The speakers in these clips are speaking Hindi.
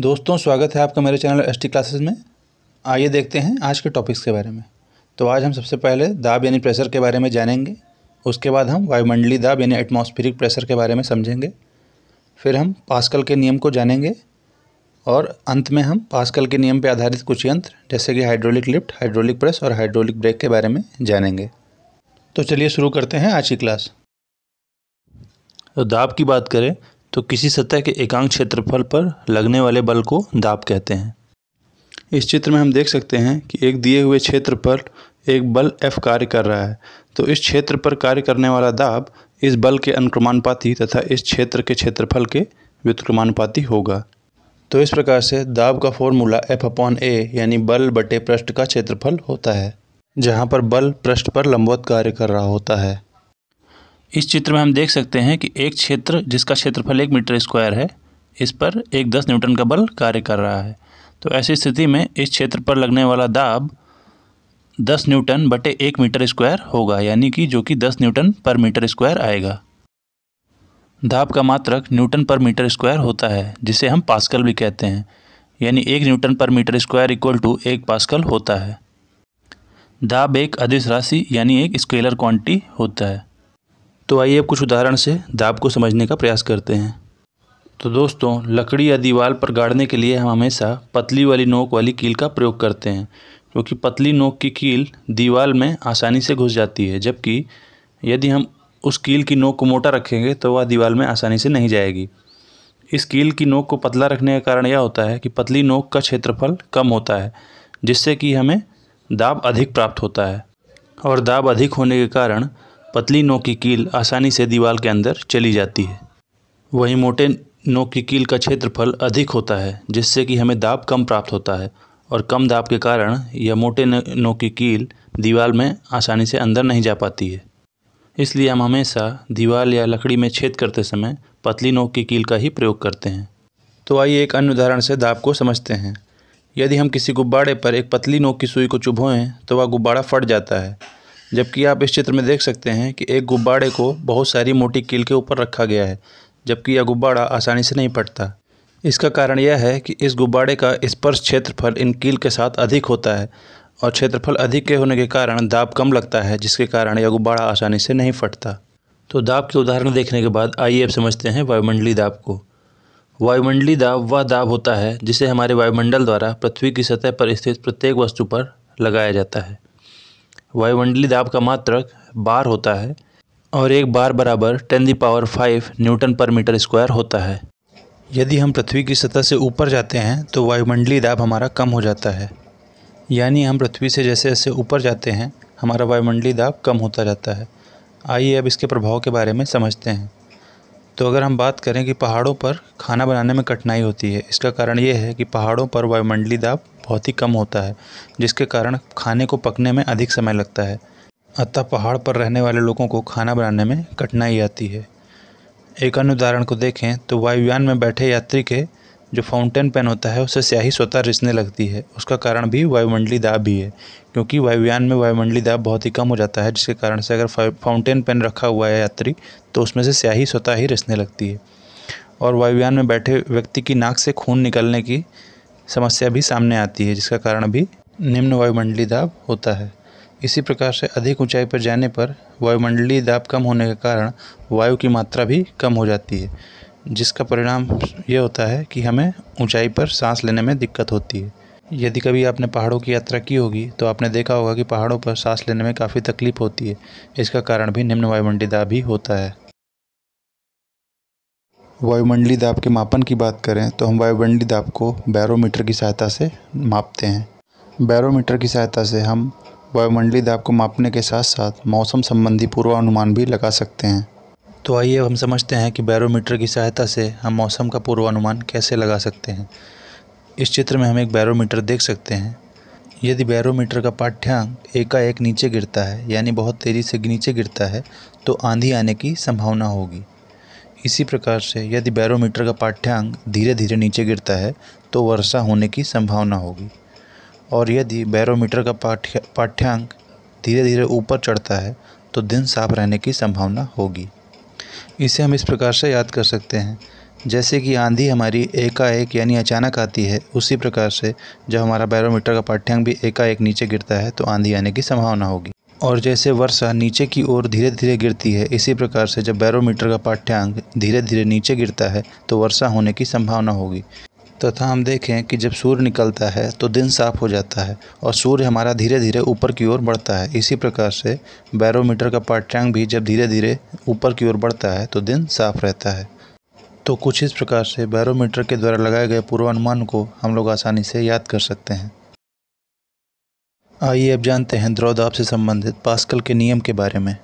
दोस्तों स्वागत है आपका मेरे चैनल एस टी क्लासेस में आइए देखते हैं आज के टॉपिक्स के बारे में तो आज हम सबसे पहले दाब यानी प्रेशर के बारे में जानेंगे उसके बाद हम वायुमंडली दाब यानी एटमॉस्फेरिक प्रेशर के बारे में समझेंगे फिर हम पास्कल के नियम को जानेंगे और अंत में हम पास्कल के नियम पर आधारित कुछ यंत्र जैसे कि हाइड्रोलिक लिफ्ट हाइड्रोलिक प्रेस और हाइड्रोलिक ब्रेक के बारे में जानेंगे तो चलिए शुरू करते हैं आज की क्लास तो दाब की बात करें तो किसी सतह के एकांक क्षेत्रफल पर लगने वाले बल को दाब कहते हैं इस चित्र में हम देख सकते हैं कि एक दिए हुए क्षेत्र पर एक बल F कार्य कर रहा है तो इस क्षेत्र पर कार्य करने वाला दाब इस बल के अनुक्रमानुपाती तथा इस क्षेत्र के क्षेत्रफल के व्युतक्रमानुपाती होगा तो इस प्रकार से दाब का फॉर्मूला एफ अपॉन ए यानी बल बटे पृष्ठ का क्षेत्रफल होता है जहाँ पर बल पृष्ठ पर लंबवत कार्य कर रहा होता है इस चित्र में हम देख सकते हैं कि एक क्षेत्र जिसका क्षेत्रफल एक मीटर स्क्वायर है इस पर एक दस न्यूटन का बल कार्य कर रहा है तो ऐसी स्थिति में इस क्षेत्र पर लगने वाला दाब दस न्यूटन बटे एक मीटर स्क्वायर होगा यानी कि जो कि दस न्यूटन पर मीटर स्क्वायर आएगा दाब का मात्रक न्यूटन पर मीटर स्क्वायर होता है जिसे हम पास्कल भी कहते हैं यानी एक न्यूटन पर मीटर स्क्वायर इक्वल टू एक पास्कल होता है दाब एक अधिस राशि यानी एक स्केलर क्वांटिटी होता है तो आइए अब कुछ उदाहरण से दाब को समझने का प्रयास करते हैं तो दोस्तों लकड़ी या दीवार पर गाड़ने के लिए हम हमेशा पतली वाली नोक वाली कील का प्रयोग करते हैं क्योंकि पतली नोक की कील दीवार में आसानी से घुस जाती है जबकि यदि हम उस कील की नोक को मोटा रखेंगे तो वह दीवार में आसानी से नहीं जाएगी इस कील की नोक को पतला रखने का कारण यह होता है कि पतली नोक का क्षेत्रफल कम होता है जिससे कि हमें दाब अधिक प्राप्त होता है और दाब अधिक होने के कारण पतली नोक की कील आसानी से दीवार के अंदर चली जाती है वहीं मोटे नोक की कील का क्षेत्रफल अधिक होता है जिससे कि हमें दाब कम प्राप्त होता है और कम दाब के कारण यह मोटे नोक की कील दीवार में आसानी से अंदर नहीं जा पाती है इसलिए हम हमेशा दीवार या लकड़ी में छेद करते समय पतली नोक की कील का ही प्रयोग करते हैं तो आइए एक अन्य उदाहरण से दाब को समझते हैं यदि हम किसी गुब्बारे पर एक पतली नोक की सुई को चुभोएं तो वह गुब्बारा फट जाता है जबकि आप इस चित्र में देख सकते हैं कि एक गुब्बारे को बहुत सारी मोटी कील के ऊपर रखा गया है जबकि यह गुब्बारा आसानी से नहीं फटता इसका कारण यह है कि इस गुब्बारे का स्पर्श क्षेत्रफल इन कील के साथ अधिक होता है और क्षेत्रफल अधिक के होने के कारण दाब कम लगता है जिसके कारण यह गुब्बारा आसानी से नहीं फटता तो दाब के उदाहरण देखने के बाद आइए अब समझते हैं वायुमंडली दाब को वायुमंडली दाब वह दाब होता है जिसे हमारे वायुमंडल द्वारा पृथ्वी की सतह पर स्थित प्रत्येक वस्तु पर लगाया जाता है वायुमंडलीय दाब का मात्रक बार होता है और एक बार बराबर ten the power five newton पर मीटर स्क्वायर होता है यदि हम पृथ्वी की सतह से ऊपर जाते हैं तो वायुमंडलीय दाब हमारा कम हो जाता है यानी हम पृथ्वी से जैसे जैसे ऊपर जाते हैं हमारा वायुमंडलीय दाब कम होता जाता है आइए अब इसके प्रभाव के बारे में समझते हैं तो अगर हम बात करें कि पहाड़ों पर खाना बनाने में कठिनाई होती है इसका कारण ये है कि पहाड़ों पर वायुमंडलीय दाब बहुत ही कम होता है जिसके कारण खाने को पकने में अधिक समय लगता है अतः पहाड़ पर रहने वाले लोगों को खाना बनाने में कठिनाई आती है एक अन्य उदाहरण को देखें तो वायुयान में बैठे यात्री के जो फाउंटेन पेन होता है उससे स्याही स्वतः रिसने लगती है उसका कारण भी वायुमंडली दाब भी है क्योंकि वायुयान में वायुमंडली दाब बहुत ही कम हो जाता है जिसके कारण से अगर फाउंटेन पेन रखा हुआ है यात्री तो उसमें से स्याही स्वतः ही रिसने लगती है और वायुयान में बैठे व्यक्ति की नाक से खून निकलने की समस्या भी सामने आती है जिसका कारण भी निम्न वायुमंडलीय दाब होता है इसी प्रकार से अधिक ऊंचाई पर जाने पर वायुमंडलीय दाब कम होने के कारण वायु की मात्रा भी कम हो जाती है जिसका परिणाम यह होता है कि हमें ऊंचाई पर सांस लेने में दिक्कत होती है यदि कभी आपने पहाड़ों की यात्रा की होगी तो आपने देखा होगा कि पहाड़ों पर सांस लेने में काफ़ी तकलीफ होती है इसका कारण भी निम्न वायुमंडलीय दाब ही होता है वायुमंडलीय दाब के मापन की बात करें तो हम वायुमंडलीय दाब को बैरोमीटर की सहायता से मापते हैं बैरोमीटर की सहायता से हम वायुमंडलीय दाब को मापने के साथ साथ मौसम संबंधी पूर्वानुमान भी लगा सकते हैं तो आइए हम समझते हैं कि बैरोमीटर की सहायता से हम मौसम का पूर्वानुमान कैसे लगा सकते हैं इस चित्र में हम एक बैरोमीटर देख सकते हैं यदि बैरोमीटर का पाठ्यांक एकाएक नीचे गिरता है यानी बहुत तेज़ी से नीचे गिरता है तो आंधी आने की संभावना होगी इसी प्रकार से यदि बैरोमीटर का पाठ्यांक धीरे धीरे नीचे गिरता है तो वर्षा होने की संभावना होगी और यदि बैरोमीटर का पाठ्य पाठ्यांक धीरे धीरे ऊपर चढ़ता है तो दिन साफ रहने की संभावना होगी इसे हम इस प्रकार से याद कर सकते हैं जैसे कि आंधी हमारी एकाएक यानी अचानक आती है उसी प्रकार से जब हमारा बैरोमीटर का पाठ्यांक भी एकाएक नीचे गिरता है तो आंधी आने की संभावना होगी और जैसे वर्षा नीचे की ओर धीरे धीरे गिरती है इसी प्रकार से जब बैरोमीटर का पाठ्यांक धीरे धीरे नीचे गिरता है तो वर्षा होने की संभावना होगी तथा हम देखें कि जब सूर्य निकलता है तो दिन साफ हो जाता है और सूर्य हमारा धीरे धीरे ऊपर की ओर बढ़ता है इसी प्रकार से बैरोमीटर का पाठ्यांक भी जब धीरे धीरे ऊपर की ओर बढ़ता है तो दिन साफ रहता है तो कुछ इस प्रकार से बैरोमीटर के द्वारा लगाए गए पूर्वानुमान को हम लोग आसानी से याद कर सकते हैं आइए अब जानते हैं द्रौदाब से संबंधित पास्कल के नियम के बारे में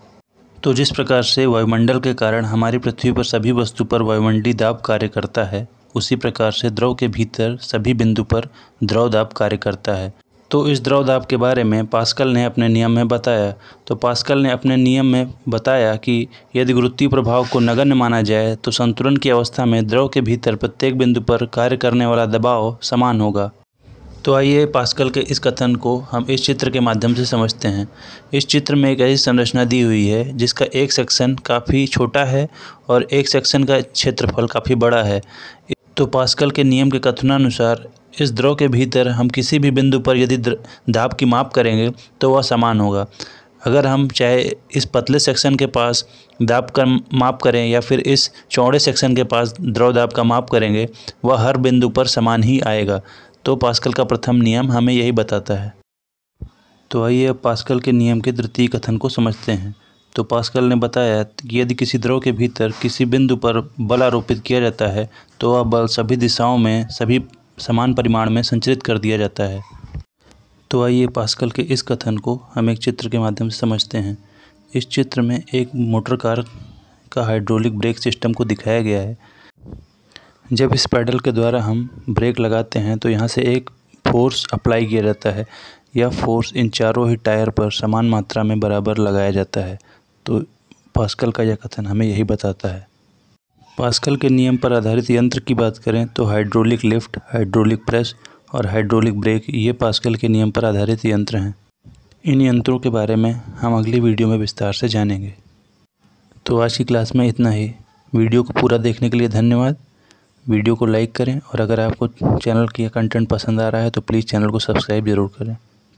तो जिस प्रकार से वायुमंडल के कारण हमारी पृथ्वी पर सभी वस्तु पर वायुमंडलीय दाब कार्य करता है उसी प्रकार से द्रव के भीतर सभी बिंदु पर द्रव दाब कार्य करता है तो इस द्रव दाब के बारे में पास्कल ने अपने नियम में बताया तो पास्कल ने अपने नियम में बताया कि यदि गुरुत्वीय प्रभाव को नगण्य माना जाए तो संतुलन की अवस्था में द्रव के भीतर प्रत्येक बिंदु पर कार्य करने वाला दबाव समान होगा तो आइए पास्कल के इस कथन को हम इस चित्र के माध्यम से समझते हैं इस चित्र में एक ऐसी संरचना दी हुई है जिसका एक सेक्शन काफ़ी छोटा है और एक सेक्शन का क्षेत्रफल काफ़ी बड़ा है तो पास्कल के नियम के कथनानुसार इस द्रव के भीतर हम किसी भी बिंदु पर यदि दाब की माप करेंगे तो वह समान होगा अगर हम चाहे इस पतले सेक्शन के पास दाब का माप करें या फिर इस चौड़े सेक्शन के पास द्रव दाब का माप करेंगे वह हर बिंदु पर समान ही आएगा तो पास्कल का प्रथम नियम हमें यही बताता है तो आइए अब पास्कल के नियम के तृतीय कथन को समझते हैं तो पास्कल ने बताया कि यदि किसी द्रव के भीतर किसी बिंदु पर बल आरोपित किया जाता है तो वह बल सभी दिशाओं में सभी समान परिमाण में संचरित कर दिया जाता है तो आइए पास्कल के इस कथन को हम एक चित्र के माध्यम से समझते हैं इस चित्र में एक मोटर कार का हाइड्रोलिक ब्रेक सिस्टम को दिखाया गया है जब इस पैडल के द्वारा हम ब्रेक लगाते हैं तो यहाँ से एक फ़ोर्स अप्लाई किया जाता है यह फ़ोर्स इन चारों ही टायर पर समान मात्रा में बराबर लगाया जाता है तो पास्कल का यह कथन हमें यही बताता है पास्कल के नियम पर आधारित यंत्र की बात करें तो हाइड्रोलिक लिफ्ट हाइड्रोलिक प्रेस और हाइड्रोलिक ब्रेक ये पास्कल के नियम पर आधारित यंत्र हैं इन यंत्रों के बारे में हम अगली वीडियो में विस्तार से जानेंगे तो आज की क्लास में इतना ही वीडियो को पूरा देखने के लिए धन्यवाद वीडियो को लाइक करें और अगर आपको चैनल की कंटेंट पसंद आ रहा है तो प्लीज़ चैनल को सब्सक्राइब ज़रूर करें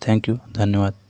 थैंक यू धन्यवाद